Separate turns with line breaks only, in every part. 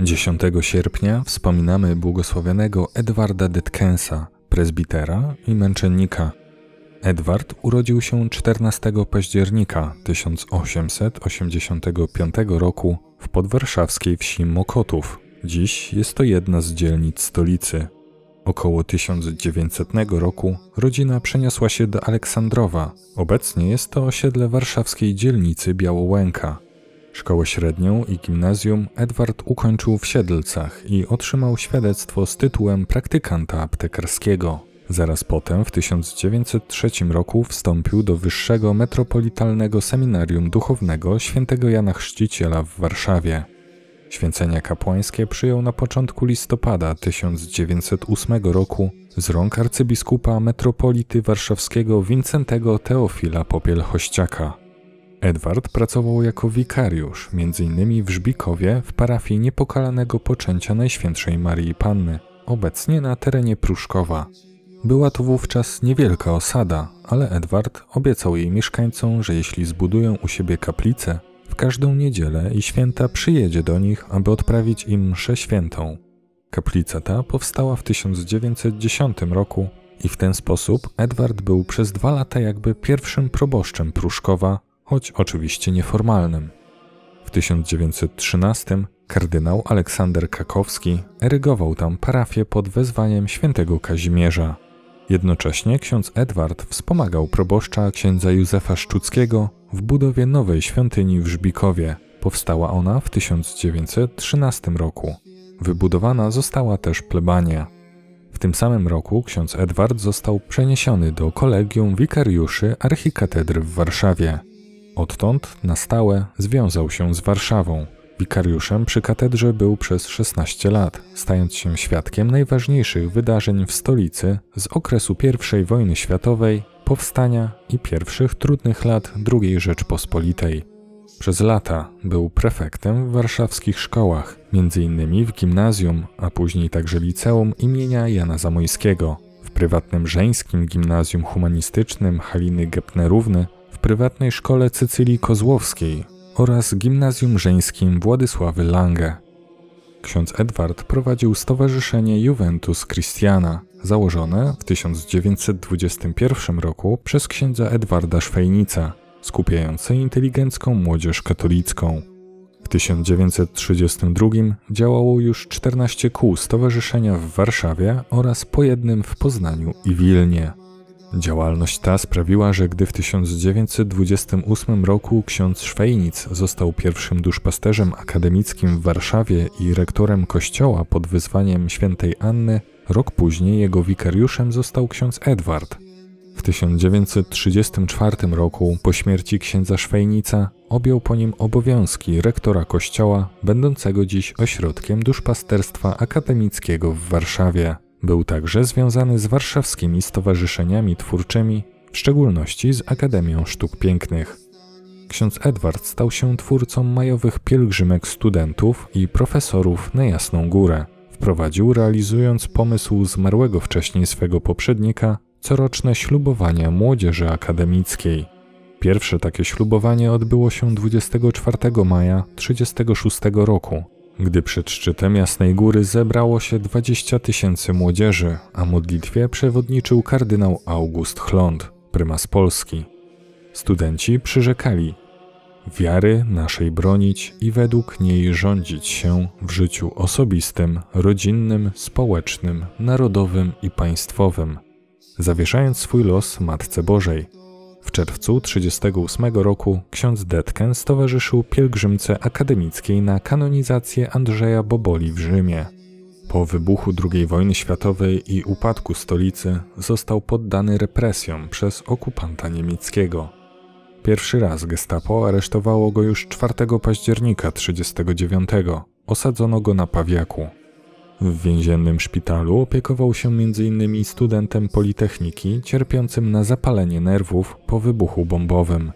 10 sierpnia wspominamy błogosławionego Edwarda Detkensa, prezbitera i męczennika. Edward urodził się 14 października 1885 roku w podwarszawskiej wsi Mokotów. Dziś jest to jedna z dzielnic stolicy. Około 1900 roku rodzina przeniosła się do Aleksandrowa. Obecnie jest to osiedle warszawskiej dzielnicy Białołęka. Szkołę średnią i gimnazjum Edward ukończył w Siedlcach i otrzymał świadectwo z tytułem praktykanta aptekarskiego. Zaraz potem, w 1903 roku, wstąpił do Wyższego Metropolitalnego Seminarium Duchownego Świętego Jana Chrzciciela w Warszawie. Święcenia kapłańskie przyjął na początku listopada 1908 roku z rąk arcybiskupa metropolity warszawskiego Wincentego Teofila Popiel-Hościaka. Edward pracował jako wikariusz, m.in. w Żbikowie w parafii niepokalanego poczęcia Najświętszej Marii Panny, obecnie na terenie Pruszkowa. Była to wówczas niewielka osada, ale Edward obiecał jej mieszkańcom, że jeśli zbudują u siebie kaplicę, każdą niedzielę i święta przyjedzie do nich, aby odprawić im mszę świętą. Kaplica ta powstała w 1910 roku i w ten sposób Edward był przez dwa lata jakby pierwszym proboszczem Pruszkowa, choć oczywiście nieformalnym. W 1913 kardynał Aleksander Kakowski erygował tam parafię pod wezwaniem świętego Kazimierza. Jednocześnie ksiądz Edward wspomagał proboszcza księdza Józefa Szczuckiego w budowie nowej świątyni w Żbikowie. Powstała ona w 1913 roku. Wybudowana została też plebania. W tym samym roku ksiądz Edward został przeniesiony do kolegium wikariuszy archikatedry w Warszawie. Odtąd na stałe związał się z Warszawą. Wikariuszem przy katedrze był przez 16 lat, stając się świadkiem najważniejszych wydarzeń w stolicy z okresu I wojny światowej powstania i pierwszych trudnych lat II Rzeczpospolitej. Przez lata był prefektem w warszawskich szkołach, m.in. w gimnazjum, a później także liceum imienia Jana Zamojskiego, w prywatnym żeńskim gimnazjum humanistycznym Haliny Gepnerówny, w prywatnej szkole Cycylii Kozłowskiej oraz gimnazjum żeńskim Władysławy Lange. Ksiądz Edward prowadził Stowarzyszenie Juventus Christiana, założone w 1921 roku przez księdza Edwarda Szwejnica, skupiające inteligencką młodzież katolicką. W 1932 działało już 14 kół stowarzyszenia w Warszawie oraz po jednym w Poznaniu i Wilnie. Działalność ta sprawiła, że gdy w 1928 roku ksiądz Szwejnic został pierwszym duszpasterzem akademickim w Warszawie i rektorem kościoła pod wyzwaniem świętej Anny, rok później jego wikariuszem został ksiądz Edward. W 1934 roku, po śmierci księdza Szwejnica, objął po nim obowiązki rektora kościoła, będącego dziś ośrodkiem duszpasterstwa akademickiego w Warszawie. Był także związany z warszawskimi stowarzyszeniami twórczymi, w szczególności z Akademią Sztuk Pięknych. Ksiądz Edward stał się twórcą majowych pielgrzymek studentów i profesorów na Jasną Górę. Wprowadził, realizując pomysł zmarłego wcześniej swego poprzednika, coroczne ślubowania młodzieży akademickiej. Pierwsze takie ślubowanie odbyło się 24 maja 1936 roku gdy przed szczytem Jasnej Góry zebrało się 20 tysięcy młodzieży, a modlitwie przewodniczył kardynał August Chlond, prymas Polski. Studenci przyrzekali wiary naszej bronić i według niej rządzić się w życiu osobistym, rodzinnym, społecznym, narodowym i państwowym, zawieszając swój los Matce Bożej – w czerwcu 1938 roku ksiądz Detken stowarzyszył pielgrzymce akademickiej na kanonizację Andrzeja Boboli w Rzymie. Po wybuchu II wojny światowej i upadku stolicy został poddany represjom przez okupanta niemieckiego. Pierwszy raz Gestapo aresztowało go już 4 października 1939. Osadzono go na Pawiaku. W więziennym szpitalu opiekował się m.in. studentem Politechniki cierpiącym na zapalenie nerwów po wybuchu bombowym.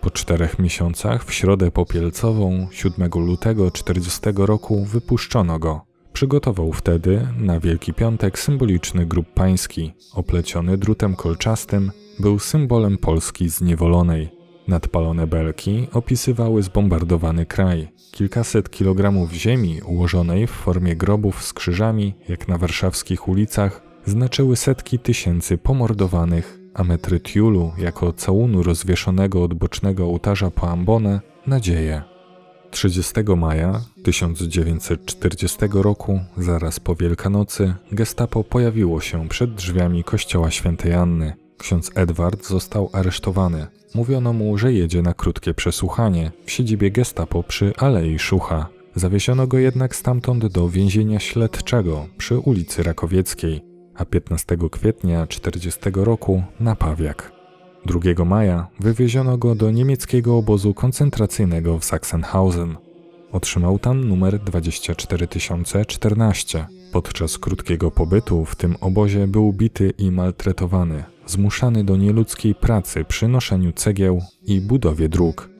Po czterech miesiącach, w środę popielcową, 7 lutego 40 roku, wypuszczono go. Przygotował wtedy, na Wielki Piątek, symboliczny grób pański. Opleciony drutem kolczastym, był symbolem Polski zniewolonej. Nadpalone belki opisywały zbombardowany kraj. Kilkaset kilogramów ziemi ułożonej w formie grobów z krzyżami, jak na warszawskich ulicach, znaczyły setki tysięcy pomordowanych, a metry tiulu jako całunu rozwieszonego od bocznego ołtarza po ambonę nadzieję. 30 maja 1940 roku, zaraz po Wielkanocy, gestapo pojawiło się przed drzwiami kościoła świętej Anny. Ksiądz Edward został aresztowany, Mówiono mu, że jedzie na krótkie przesłuchanie w siedzibie gestapo przy Alei Szucha. Zawiesiono go jednak stamtąd do więzienia śledczego przy ulicy Rakowieckiej, a 15 kwietnia 40 roku na Pawiak. 2 maja wywieziono go do niemieckiego obozu koncentracyjnego w Sachsenhausen. Otrzymał tam numer 24014. Podczas krótkiego pobytu w tym obozie był bity i maltretowany zmuszany do nieludzkiej pracy przy noszeniu cegieł i budowie dróg.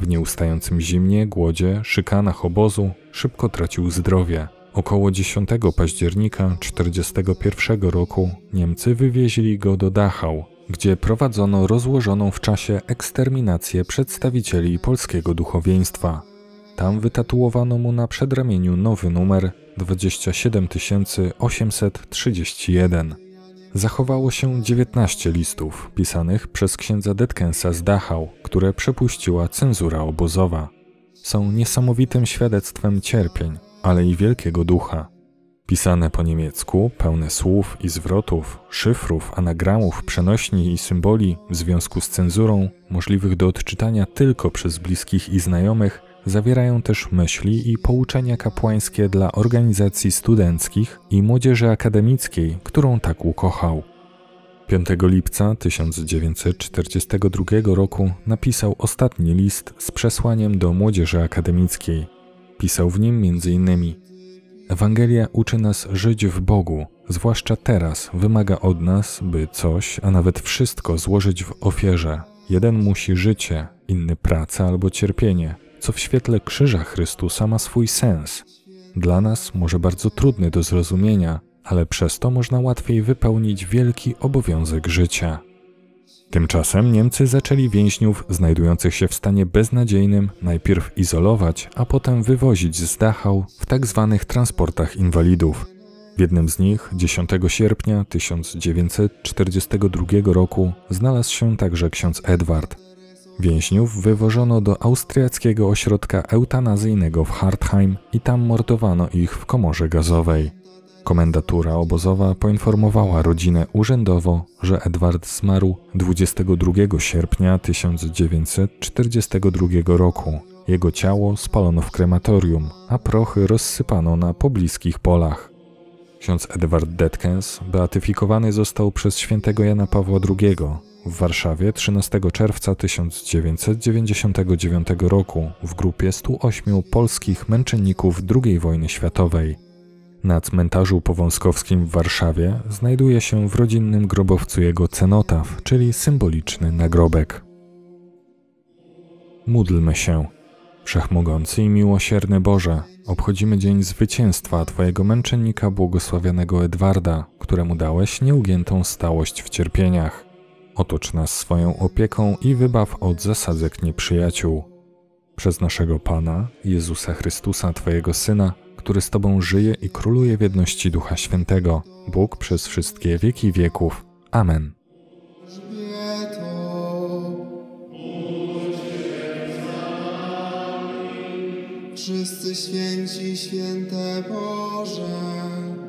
W nieustającym zimnie, głodzie, szykanach obozu szybko tracił zdrowie. Około 10 października 1941 roku Niemcy wywieźli go do Dachau, gdzie prowadzono rozłożoną w czasie eksterminację przedstawicieli polskiego duchowieństwa. Tam wytatuowano mu na przedramieniu nowy numer 27831 zachowało się 19 listów pisanych przez księdza Detkensa z Dachau, które przepuściła cenzura obozowa. Są niesamowitym świadectwem cierpień, ale i wielkiego ducha. Pisane po niemiecku, pełne słów i zwrotów, szyfrów, anagramów, przenośni i symboli w związku z cenzurą, możliwych do odczytania tylko przez bliskich i znajomych, Zawierają też myśli i pouczenia kapłańskie dla organizacji studenckich i młodzieży akademickiej, którą tak ukochał. 5 lipca 1942 roku napisał ostatni list z przesłaniem do młodzieży akademickiej. Pisał w nim m.in. Ewangelia uczy nas żyć w Bogu, zwłaszcza teraz wymaga od nas, by coś, a nawet wszystko złożyć w ofierze. Jeden musi życie, inny praca albo cierpienie, co w świetle Krzyża Chrystusa ma swój sens. Dla nas może bardzo trudny do zrozumienia, ale przez to można łatwiej wypełnić wielki obowiązek życia. Tymczasem Niemcy zaczęli więźniów znajdujących się w stanie beznadziejnym najpierw izolować, a potem wywozić z Dachau w tzw. Tak transportach inwalidów. W jednym z nich 10 sierpnia 1942 roku znalazł się także ksiądz Edward. Więźniów wywożono do austriackiego ośrodka eutanazyjnego w Hartheim i tam mordowano ich w komorze gazowej. Komendatura obozowa poinformowała rodzinę urzędowo, że Edward zmarł 22 sierpnia 1942 roku. Jego ciało spalono w krematorium, a prochy rozsypano na pobliskich polach. Ksiądz Edward Detkens beatyfikowany został przez świętego Jana Pawła II w Warszawie 13 czerwca 1999 roku w grupie 108 polskich męczenników II wojny światowej. Na cmentarzu powązkowskim w Warszawie znajduje się w rodzinnym grobowcu jego cenotaw, czyli symboliczny nagrobek. Módlmy się. Wszechmogący i miłosierny Boże, obchodzimy dzień zwycięstwa Twojego męczennika błogosławionego Edwarda, któremu dałeś nieugiętą stałość w cierpieniach. Otocz nas swoją opieką i wybaw od zasadzek nieprzyjaciół. Przez naszego Pana, Jezusa Chrystusa, Twojego Syna, który z Tobą żyje i króluje w jedności Ducha Świętego, Bóg przez wszystkie wieki wieków. Amen. Wszyscy święci, święte Boże.